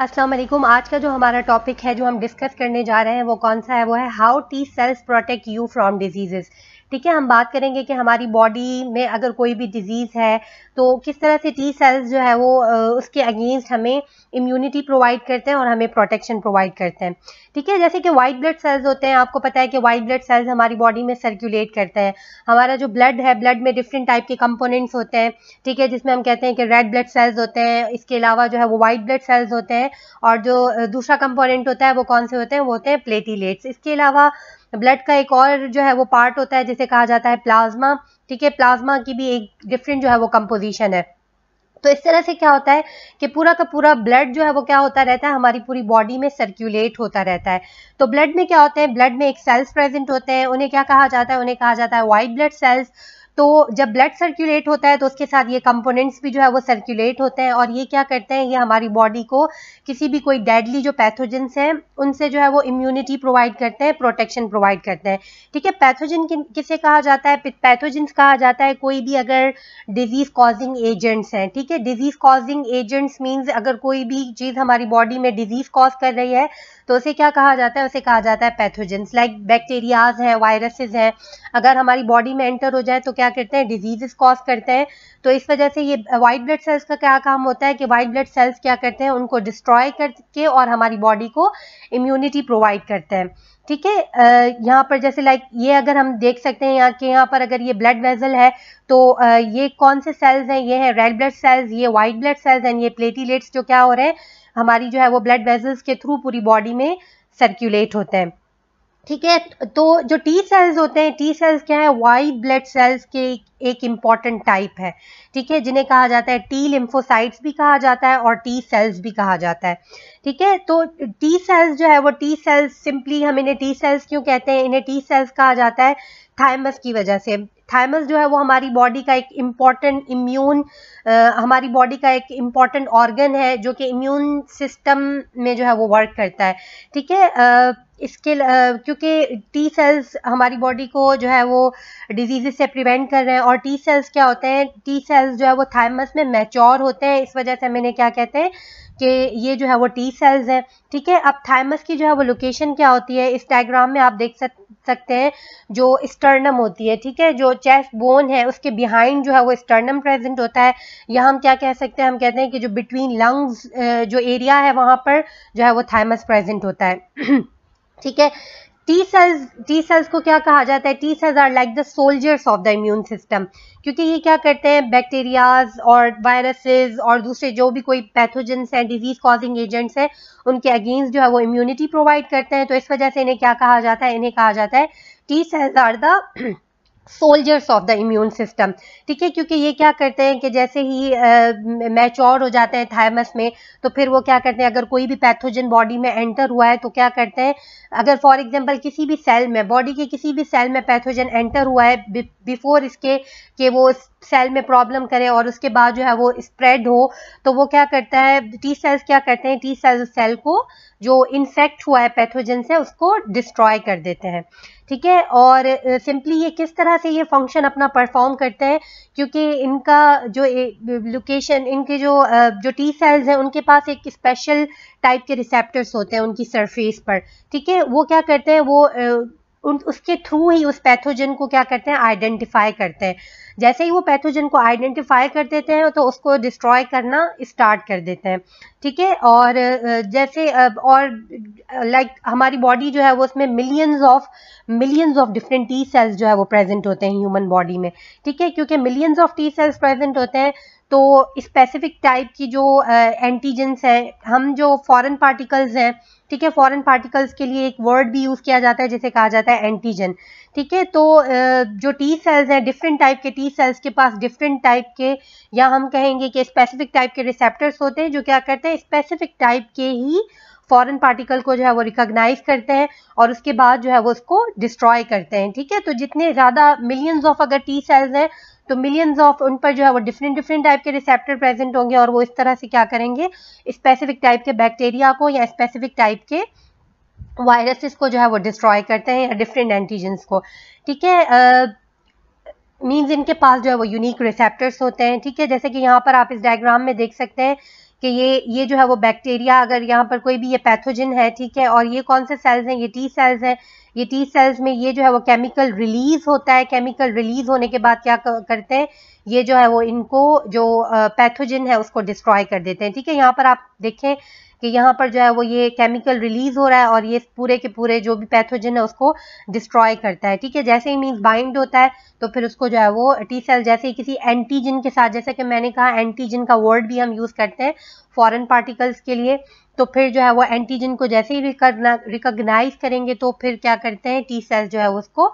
अस्सलाम वालेकुम आज का जो हमारा टॉपिक है जो हम डिस्कस करने जा रहे हैं वो कौन सा है वो है how T cells protect you from diseases ठीक है हम बात करेंगे कि हमारी बॉडी में अगर कोई भी डिजीज़ है तो किस तरह से टी सेल्स जो है वो उसके अगेंस्ट हमें इम्यूनिटी प्रोवाइड करते हैं और हमें प्रोटेक्शन प्रोवाइड करते हैं ठीक है जैसे कि वाइट ब्लड सेल्स होते हैं आपको पता है कि वाइट ब्लड सेल्स हमारी बॉडी में सर्कुलेट करते हैं हमारा जो ब्लड है ब्लड में डिफरेंट टाइप के कंपोनेंट्स होते हैं ठीक है जिसमें हम कहते हैं कि रेड ब्लड सेल्स होते हैं इसके अलावा जो है वो वाइट ब्लड सेल्स होते हैं और जो दूसरा कंपोनेंट होता है वो कौन से होते हैं वो होते हैं प्लेटीलेट्स इसके अलावा ब्लड का एक और जो है वो पार्ट होता है जिसे कहा जाता है प्लाज्मा ठीक है प्लाज्मा की भी एक डिफरेंट जो है वो कंपोजिशन है तो इस तरह से क्या होता है कि पूरा का पूरा ब्लड जो है वो क्या होता रहता है हमारी पूरी बॉडी में सर्कुलेट होता रहता है तो ब्लड में क्या होते हैं ब्लड में एक सेल्स प्रेजेंट होते हैं उन्हें क्या कहा जाता है उन्हें कहा जाता है व्हाइट ब्लड सेल्स तो जब ब्लड सर्कुलेट होता है तो उसके साथ ये कंपोनेंट्स भी जो है वो सर्कुलेट होते हैं और ये क्या करते हैं ये हमारी बॉडी को किसी भी कोई डेडली जो पैथोजेंस हैं उनसे जो है वो इम्यूनिटी प्रोवाइड करते हैं प्रोटेक्शन प्रोवाइड करते हैं ठीक है पैथोजन किसे कहा जाता है पैथोजेंस कहा जाता है कोई भी अगर डिजीज कॉजिंग एजेंट्स हैं ठीक है डिजीज कॉजिंग एजेंट्स मीन्स अगर कोई भी चीज़ हमारी बॉडी में डिजीज कॉज कर रही है तो उसे क्या कहा जाता है उसे कहा जाता है पैथोजेंस लाइक बैक्टीरियाज हैं वायरसेस हैं अगर हमारी बॉडी में एंटर हो जाए तो क्या क्या करते हैं डिजीजेस कॉज करते हैं तो इस वजह से ये वाइट ब्लड सेल्स का क्या काम होता है कि वाइट ब्लड सेल्स क्या करते हैं उनको डिस्ट्रॉय करके और हमारी बॉडी को इम्यूनिटी प्रोवाइड करते हैं ठीक है यहाँ पर जैसे लाइक ये अगर हम देख सकते हैं यहाँ के यहाँ पर अगर ये ब्लड वेजल है तो आ, ये कौन से सेल्स हैं ये है रेड ब्लड सेल्स ये वाइट ब्लड सेल्स एंड ये प्लेटीलेट्स जो क्या हो रहे हैं हमारी जो है वो ब्लड वेजल्स के थ्रू पूरी बॉडी में सर्कुलेट होते हैं ठीक है तो जो टी सेल्स होते हैं टी सेल्स क्या है वाइट ब्लड सेल्स के एक इम्पॉर्टेंट टाइप है ठीक है जिन्हें कहा जाता है टी लिम्फोसाइट्स भी कहा जाता है और टी सेल्स भी कहा जाता है ठीक है तो टी सेल्स जो है वो टी सेल्स सिंपली हम इन्हें टी सेल्स क्यों कहते हैं इन्हें टी सेल्स कहा जाता है थाइमस की वजह से थाइमस जो है वो हमारी बॉडी का एक इम्पॉर्टेंट इम्यून हमारी बॉडी का एक इम्पॉर्टेंट ऑर्गन है जो कि इम्यून सिस्टम में जो है वो वर्क करता है ठीक है इसके क्योंकि टी सेल्स हमारी बॉडी को जो है वो डिजीज़ से प्रिवेंट कर रहे हैं और टी सेल्स क्या होते हैं टी सेल्स जो है वो थाइमस में मैच्योर होते हैं इस वजह से मैंने क्या कहते हैं कि ये जो है वो टी सेल्स हैं ठीक है अब थाइमस की जो है वो लोकेशन क्या होती है इस डायग्राम में आप देख सकते सकते हैं जो स्टर्नम होती है ठीक है जो चेस्ट बोन है उसके बिहाइंड जो है वो स्टर्नम प्रेजेंट होता है या हम क्या कह सकते हैं हम कहते हैं कि जो बिटवीन लंग्स जो एरिया है वहाँ पर जो है वो थाइमस प्रेजेंट होता है ठीक है टी सेल्स टी सेल्स को क्या कहा जाता है T cells are like the soldiers of the immune system क्योंकि ये क्या करते हैं बैक्टीरियाज और वायरसेस और दूसरे जो भी कोई पैथोजेंस हैं डिजीज कॉजिंग एजेंट्स हैं उनके अगेंस्ट जो है वो इम्यूनिटी प्रोवाइड करते हैं तो इस वजह से इन्हें क्या कहा जाता है इन्हें कहा जाता है T cells are the soldiers of the immune system ठीक है क्योंकि ये क्या करते हैं कि जैसे ही मैच्योर हो जाते हैं थायमस में तो फिर वो क्या करते हैं अगर कोई भी पैथोजन बॉडी में एंटर हुआ है तो क्या करते हैं अगर फॉर एग्जांपल किसी भी सेल में बॉडी के किसी भी सेल में पैथोजन एंटर हुआ है बिफोर इसके कि वो सेल में प्रॉब्लम करे और उसके बाद जो है वो स्प्रेड हो तो वो क्या करता है टी सेल्स क्या करते हैं टी सेल्स सेल को जो इन्फेक्ट हुआ है पैथोजन से उसको डिस्ट्रॉय कर देते हैं ठीक है और सिंपली ये किस तरह से ये फंक्शन अपना परफॉर्म करते हैं क्योंकि इनका जो लोकेशन इनके जो जो टी सेल्स हैं उनके पास एक स्पेशल टाइप के रिसेप्टर्स होते हैं उनकी सरफेस पर ठीक है वो क्या करते हैं वो उसके थ्रू ही उस पैथोजन को क्या करते हैं आइडेंटिफाई करते हैं जैसे ही वो पैथोजन को आइडेंटिफाई कर देते हैं तो उसको डिस्ट्रॉय करना स्टार्ट कर देते हैं ठीक है और जैसे और लाइक हमारी बॉडी जो है वो उसमें millions of millions of different T cells जो है वो प्रेजेंट होते हैं ह्यूमन बॉडी में ठीक है क्योंकि millions of T cells present होते हैं तो स्पेसिफिक टाइप की जो एंटीजेंस हैं हम जो फॉरन पार्टिकल्स हैं ठीक है फॉरेन पार्टिकल्स के लिए एक वर्ड भी यूज़ किया जाता है जिसे कहा जाता है एंटीजन ठीक है तो जो टी सेल्स हैं डिफरेंट टाइप के टी सेल्स के पास डिफरेंट टाइप के या हम कहेंगे कि स्पेसिफिक टाइप के रिसेप्टर्स होते हैं जो क्या करते हैं स्पेसिफिक टाइप के ही फॉरेन पार्टिकल को जो है वो रिकॉग्नाइज करते हैं और उसके बाद जो है वो उसको डिस्ट्रॉय करते हैं ठीक है तो जितने ज़्यादा मिलियंस ऑफ अगर टी सेल्स हैं तो मिलियंस ऑफ उन पर जो है वो डिफरेंट डिफरेंट टाइप के रिसेप्टर प्रेजेंट होंगे और वो इस तरह से क्या करेंगे स्पेसिफिक टाइप के बैक्टीरिया को या स्पेसिफिक टाइप के वायरसेस को जो है वो डिस्ट्रॉय करते हैं या डिफरेंट एंटीजेंस को ठीक है मीन्स इनके पास जो है वो यूनिक रिसेप्टर्स होते हैं ठीक है जैसे कि यहाँ पर आप इस डायग्राम में देख सकते हैं कि ये ये जो है वो बैक्टीरिया अगर यहाँ पर कोई भी ये पैथोजिन है ठीक है और ये कौन से सेल्स हैं ये टी सेल्स हैं ये टी सेल्स में ये जो है वो केमिकल रिलीज होता है केमिकल रिलीज होने के बाद क्या करते हैं ये जो है वो इनको जो पैथोजिन है उसको डिस्ट्रॉय कर देते हैं ठीक है यहाँ पर आप देखें कि यहाँ पर जो है वो ये केमिकल रिलीज हो रहा है और ये पूरे के पूरे जो भी पैथोजन है उसको डिस्ट्रॉय करता है ठीक है जैसे ही मीन्स बाइंड होता है तो फिर उसको जो है वो टी सेल जैसे ही किसी एंटीजन के साथ जैसे कि मैंने कहा एंटीजन का वर्ड भी हम यूज़ करते हैं फॉरन पार्टिकल्स के लिए तो फिर जो है वो एंटीजन को जैसे ही रिकोगनाइज करेंगे तो फिर क्या करते हैं टी सेल जो है उसको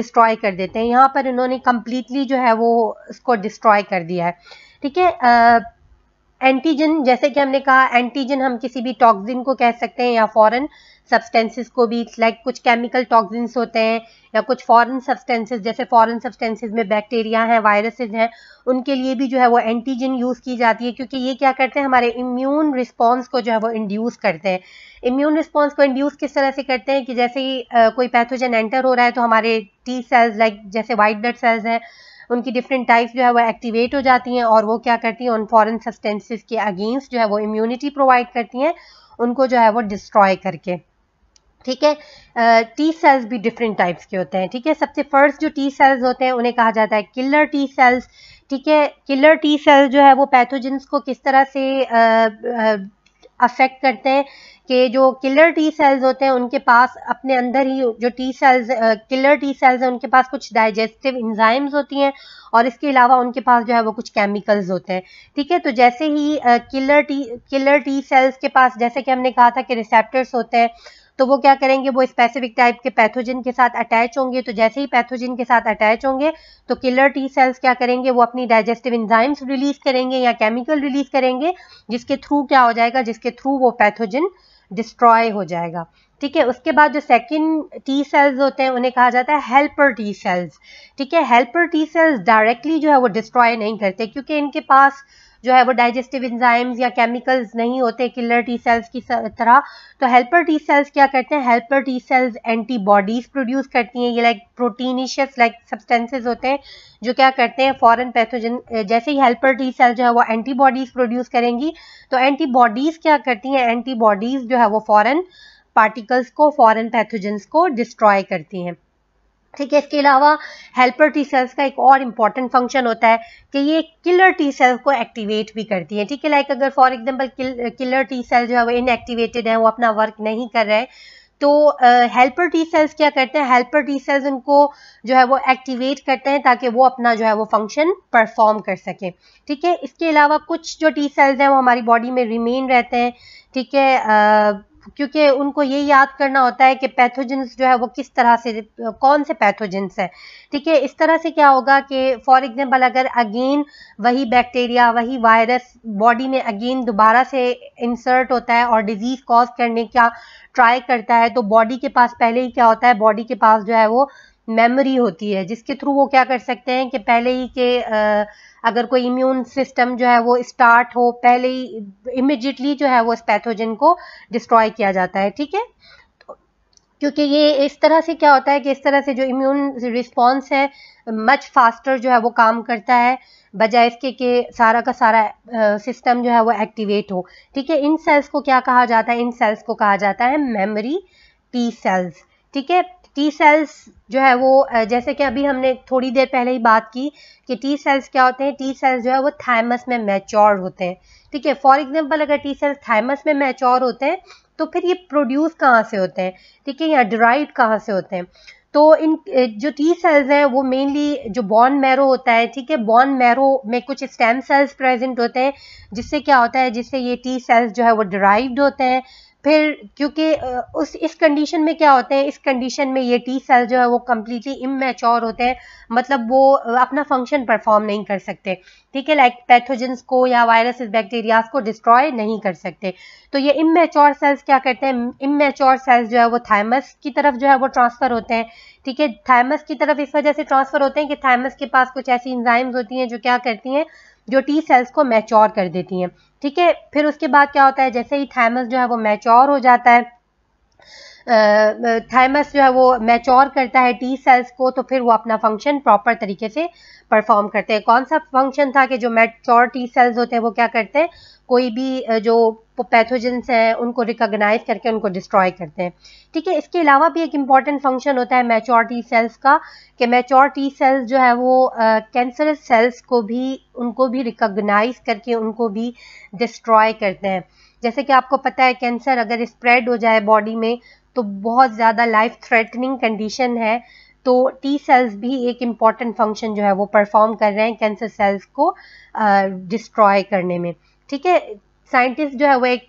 डिस्ट्रॉय कर देते हैं यहाँ पर इन्होंने कम्प्लीटली जो है वो उसको डिस्ट्रॉय कर दिया है ठीक है एंटीजन जैसे कि हमने कहा एंटीजन हम किसी भी टॉक्सिन को कह सकते हैं या फॉरेन सब्सटेंसेस को भी लाइक like कुछ केमिकल टॉक्सिन्स होते हैं या कुछ फॉरेन सब्सटेंसेस जैसे फॉरेन सब्सटेंसेस में बैक्टीरिया हैं वायरसेस हैं उनके लिए भी जो है वो एंटीजन यूज़ की जाती है क्योंकि ये क्या करते हैं हमारे इम्यून रिस्पॉन्स को जो है वो इंड्यूस करते हैं इम्यून रिस्पॉन्स को इंड्यूस किस तरह से करते हैं कि जैसे ही कोई पैथोजन एंटर हो रहा है तो हमारे टी सेल्स लाइक जैसे वाइट ब्लड सेल्स हैं उनकी डिफरेंट टाइप्स जो है वो एक्टिवेट हो जाती हैं और वो क्या करती हैं उन फॉरेन सब्सटेंसेस के अगेंस्ट जो है वो इम्यूनिटी प्रोवाइड करती हैं उनको जो है वो डिस्ट्रॉय करके ठीक है टी सेल्स भी डिफरेंट टाइप्स के होते हैं ठीक है सबसे फर्स्ट जो टी सेल्स होते हैं उन्हें कहा जाता है किलर टी सेल्स ठीक है किलर टी सेल्स जो है वो पैथोजेंस को किस तरह से अफेक्ट करते हैं कि जो किलर टी सेल्स होते हैं उनके पास अपने अंदर ही जो T cells killer T cells हैं उनके पास कुछ डाइजेस्टिव इंजाइम्स होती हैं और इसके अलावा उनके पास जो है वो कुछ केमिकल्स होते हैं ठीक है तो जैसे ही killer T killer T cells के पास जैसे कि हमने कहा था कि रिसेप्टर्स होते हैं तो वो क्या करेंगे वो स्पेसिफिक टाइप के पैथोजिन के साथ अटैच होंगे तो जैसे ही पैथोजन के साथ अटैच होंगे तो किलर टी सेल्स क्या करेंगे वो अपनी डाइजेस्टिव इंजाइम्स रिलीज करेंगे या केमिकल रिलीज करेंगे जिसके थ्रू क्या हो जाएगा जिसके थ्रू वो पैथोजिन डिस्ट्रॉय हो जाएगा ठीक है उसके बाद जो सेकंड टी सेल्स होते हैं उन्हें कहा जाता है हेल्पर टी सेल्स ठीक है हेल्पर टी सेल्स डायरेक्टली जो है वो डिस्ट्रॉय नहीं करते क्योंकि इनके पास जो है वो डाइजेस्टिव इंजाइम्स या केमिकल्स नहीं होते किलर टी सेल्स की तरह तो हेल्पर टी सेल्स क्या करते हैं helper T cells antibodies produce करती हैं ये लाइक प्रोटीनिशियस लाइक सब्सटेंसेज होते हैं जो क्या करते हैं फॉरन पैथोजन जैसे ही हेल्पर टी सेल जो है वो एंटीबॉडीज प्रोड्यूस करेंगी तो एंटीबॉडीज क्या करती हैं एंटीबॉडीज जो है वो फॉरन पार्टिकल्स को फॉरन पैथोजन्स को डिस्ट्रॉय करती हैं ठीक है इसके अलावा हेल्पर टी सेल्स का एक और इम्पॉर्टेंट फंक्शन होता है कि ये किलर टी सेल्स को एक्टिवेट भी करती है ठीक है लाइक अगर for example killer T cell जो है वो इनएक्टिवेटेड है वो अपना वर्क नहीं कर रहे तो हेल्पर टी सेल्स क्या करते हैं हेल्पर टी सेल्स उनको जो है वो एक्टिवेट करते हैं ताकि वो अपना जो है वो फंक्शन परफॉर्म कर सके ठीक है इसके अलावा कुछ जो टी सेल्स हैं वो हमारी बॉडी में रिमेन रहते हैं ठीक है क्योंकि उनको ये याद करना होता है कि पैथोजेंस जो है वो किस तरह से कौन से पैथोजेंस है ठीक है इस तरह से क्या होगा कि फॉर एग्जांपल अगर अगेन वही बैक्टीरिया वही वायरस बॉडी में अगेन दोबारा से इंसर्ट होता है और डिजीज़ कॉज करने का ट्राई करता है तो बॉडी के पास पहले ही क्या होता है बॉडी के पास जो है वो मेमोरी होती है जिसके थ्रू वो क्या कर सकते हैं कि पहले ही के अगर कोई इम्यून सिस्टम जो है वो स्टार्ट हो पहले ही इमिजिएटली जो है वो इस पैथोजन को डिस्ट्रॉय किया जाता है ठीक है तो क्योंकि ये इस तरह से क्या होता है कि इस तरह से जो इम्यून रिस्पॉन्स है मच फास्टर जो है वो काम करता है बजाय इसके कि सारा का सारा सिस्टम जो है वो एक्टिवेट हो ठीक है इन सेल्स को क्या कहा जाता है इन सेल्स को कहा जाता है मेमोरी टी सेल्स ठीक है टी सेल्स जो है वो जैसे कि अभी हमने थोड़ी देर पहले ही बात की कि टी सेल्स क्या होते हैं टी सेल्स जो है वो थाइमस में मैच्योर होते हैं ठीक है फॉर एग्जांपल अगर टी सेल्स थाइमस में मैच्योर होते हैं तो फिर ये प्रोड्यूस कहाँ से होते हैं ठीक है या डिराइव कहाँ से होते हैं तो इन जो टी सेल्स हैं वो मेनली जो बॉन मैरो होता है ठीक है बॉन मैरो में कुछ स्टेम सेल्स प्रेजेंट होते हैं जिससे क्या होता है जिससे ये टी सेल्स जो है वो डिराइव्ड होते हैं फिर क्योंकि उस इस कंडीशन में क्या होते हैं इस कंडीशन में ये टी सेल जो है वो कम्प्लीटली इमेच्योर होते हैं मतलब वो अपना फंक्शन परफॉर्म नहीं कर सकते ठीक है लाइक पैथोजेंस को या वायरस बैक्टीरियाज को डिस्ट्रॉय नहीं कर सकते तो ये इमेच्योर सेल्स क्या करते हैं इमेच्योर सेल्स जो है वो थाइमस की तरफ जो है वो ट्रांसफ़र होते हैं ठीक है थाइमस की तरफ इस वजह से ट्रांसफ़र होते हैं कि थाइमस के पास कुछ ऐसी इंजाइम्स होती हैं जो क्या करती हैं जो टी सेल्स को मैच्योर कर देती हैं ठीक है फिर उसके बाद क्या होता है जैसे ही थैमस जो है वो मैच्योर हो जाता है थाइमस जो है वो मैच्योर करता है टी सेल्स को तो फिर वो अपना फंक्शन प्रॉपर तरीके से परफॉर्म करते हैं कौन सा फंक्शन था कि जो मैच्योर टी सेल्स होते हैं वो क्या करते हैं कोई भी जो पैथोजेंस हैं उनको रिकॉग्नाइज करके उनको डिस्ट्रॉय करते हैं ठीक है इसके अलावा भी एक इम्पॉर्टेंट फंक्शन होता है मैच्योर टी सेल्स का कि मैच्योर टी सेल्स जो है वो कैंसर uh, सेल्स को भी उनको भी रिकॉग्नाइज करके उनको भी डिस्ट्रॉय करते हैं जैसे कि आपको पता है कैंसर अगर स्प्रेड हो जाए बॉडी में तो बहुत ज़्यादा लाइफ थ्रेटनिंग कंडीशन है तो टी सेल्स भी एक इम्पॉर्टेंट फंक्शन जो है वो परफॉर्म कर रहे हैं कैंसर सेल्स को डिस्ट्रॉय करने में ठीक है साइंटिस्ट जो है वो एक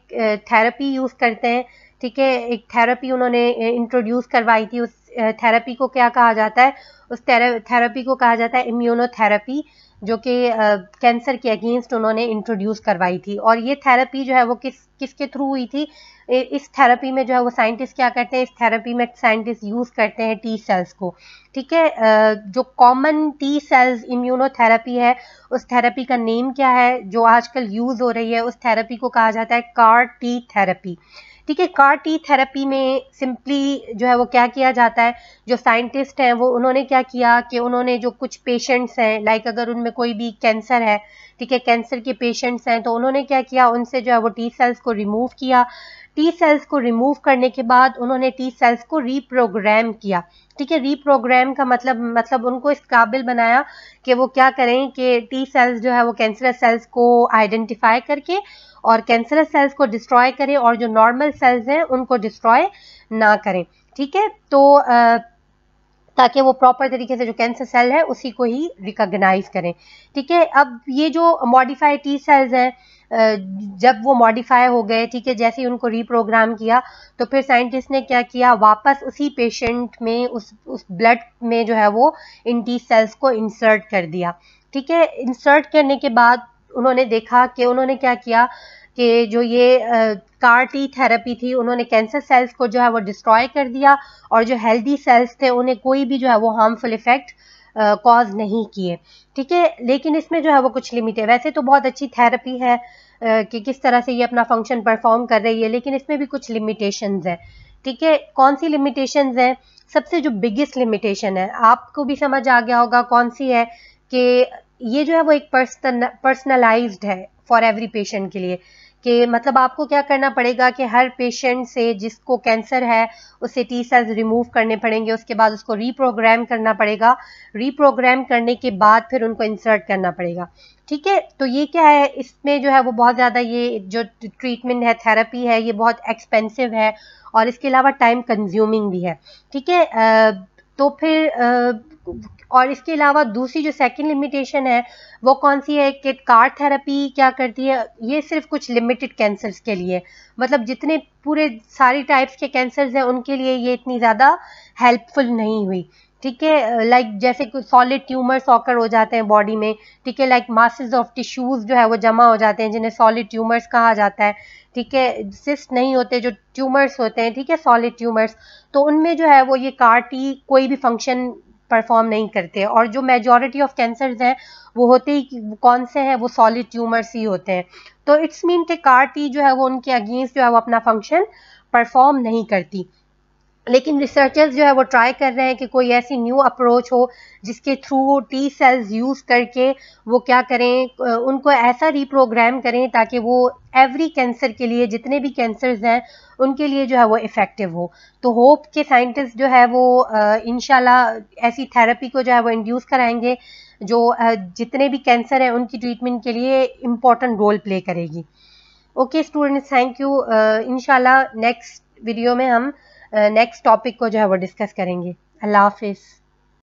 थेरेपी यूज़ करते हैं ठीक है एक थेरेपी उन्होंने इंट्रोड्यूस करवाई थी उस थेरेपी को क्या कहा जाता है उस थेरेपी को कहा जाता है इम्यूनोथेरेपी जो कि कैंसर के अगेंस्ट उन्होंने इंट्रोड्यूस करवाई थी और ये थेरेपी जो है वो किस किसके थ्रू हुई थी इस थेरेपी में जो है वो साइंटिस्ट क्या करते हैं इस थेरेपी में साइंटिस्ट यूज़ करते हैं टी सेल्स को ठीक है जो कॉमन टी सेल्स इम्यूनोथेरेपी है उस थेरेपी का नेम क्या है जो आजकल यूज़ हो रही है उस थेरेपी को कहा जाता है कार टी थेरेपी ठीक है कार टी थेरेपी में सिंपली जो है वो क्या किया जाता है जो साइंटिस्ट हैं वो उन्होंने क्या किया कि उन्होंने जो कुछ पेशेंट्स हैं लाइक अगर उनमें कोई भी कैंसर है ठीक है कैंसर के पेशेंट्स हैं तो उन्होंने क्या किया उनसे जो है वो टी सेल्स को रिमूव किया टी सेल्स को रिमूव करने के बाद उन्होंने टी सेल्स को रीप्रोग्राम किया ठीक है रीप्रोग्राम का मतलब मतलब उनको इस काबिल बनाया कि वो क्या करें कि टी सेल्स जो है वो कैंसर सेल्स को आइडेंटिफाई करके और कैंसरस सेल्स को डिस्ट्रॉय करें और जो नॉर्मल सेल्स हैं उनको डिस्ट्रॉय ना करें ठीक है तो आ, ताकि वो प्रॉपर तरीके से जो कैंसर सेल है उसी को ही रिकग्नाइज करें ठीक है अब ये जो मॉडिफाइड टी सेल्स हैं जब वो मॉडिफाई हो गए ठीक है जैसे ही उनको रिप्रोग्राम किया तो फिर साइंटिस्ट ने क्या किया वापस उसी पेशेंट में उस उस ब्लड में जो है वो इन टी सेल्स को इंसर्ट कर दिया ठीक है इंसर्ट करने के बाद उन्होंने देखा कि उन्होंने क्या किया कि जो ये कार्टी थेरेपी थी उन्होंने कैंसर सेल्स को जो है वो डिस्ट्रॉय कर दिया और जो हेल्दी सेल्स थे उन्हें कोई भी जो है वो हार्मफुल इफेक्ट कॉज नहीं किए ठीक है लेकिन इसमें जो है वो कुछ लिमिट है वैसे तो बहुत अच्छी थेरेपी है कि किस तरह से ये अपना फंक्शन परफॉर्म कर रही है लेकिन इसमें भी कुछ लिमिटेशंस है ठीक है कौन सी लिमिटेशंस हैं सबसे जो बिगेस्ट लिमिटेशन है आपको भी समझ आ गया होगा कौन सी है कि ये जो है वो एक पर्सनलाइज पर्सनलाइज्ड है फॉर एवरी पेशेंट के लिए कि मतलब आपको क्या करना पड़ेगा कि हर पेशेंट से जिसको कैंसर है उसे टी सेल्स रिमूव करने पड़ेंगे उसके बाद उसको रीप्रोग्राम करना पड़ेगा रीप्रोग्राम करने के बाद फिर उनको इंसर्ट करना पड़ेगा ठीक है तो ये क्या है इसमें जो है वो बहुत ज़्यादा ये जो ट्रीटमेंट है थेरेपी है ये बहुत एक्सपेंसिव है और इसके अलावा टाइम कंज्यूमिंग भी है ठीक है तो फिर और इसके अलावा दूसरी जो सेकेंड लिमिटेशन है वो कौन सी है कि कार थेरेपी क्या करती है ये सिर्फ कुछ लिमिटेड कैंसर्स के लिए मतलब जितने पूरे सारी टाइप्स के कैंसर्स हैं उनके लिए ये इतनी ज़्यादा हेल्पफुल नहीं हुई ठीक है लाइक जैसे कुछ सॉलिड ट्यूमर्स ऑकर हो जाते हैं बॉडी में ठीक है लाइक मासेज ऑफ टिश्यूज जो है वो जमा हो जाते हैं जिन्हें सॉलिड ट्यूमर्स कहा जाता है ठीक है सिस्ट नहीं होते जो ट्यूमर्स होते हैं ठीक है सॉलिड ट्यूमर्स तो उनमें जो है वो ये कार्टी कोई भी फंक्शन परफॉर्म नहीं करते और जो मेजॉरिटी ऑफ कैंसर हैं वो होते ही कौन से हैं वो सॉलिड ट्यूमर्स ही होते हैं तो इट्स मीन के कार टी जो है वो उनके अगेंस्ट जो है वो अपना फंक्शन परफॉर्म नहीं करती लेकिन रिसर्चर्स जो है वो ट्राई कर रहे हैं कि कोई ऐसी न्यू अप्रोच हो जिसके थ्रू टी सेल्स यूज़ करके वो क्या करें उनको ऐसा रिप्रोग्राम करें ताकि वो एवरी कैंसर के लिए जितने भी कैंसर्स हैं उनके लिए जो है वो इफ़ेक्टिव हो तो होप के साइंटिस्ट जो है वो इन ऐसी थेरेपी को जो है वो इंड्यूस कराएंगे जो जितने भी कैंसर हैं उनकी ट्रीटमेंट के लिए इम्पोर्टेंट रोल प्ले करेगी okay students thank you in next video में हम नेक्स्ट टॉपिक को जो है वो डिस्कस करेंगे अल्लाह हाफिज़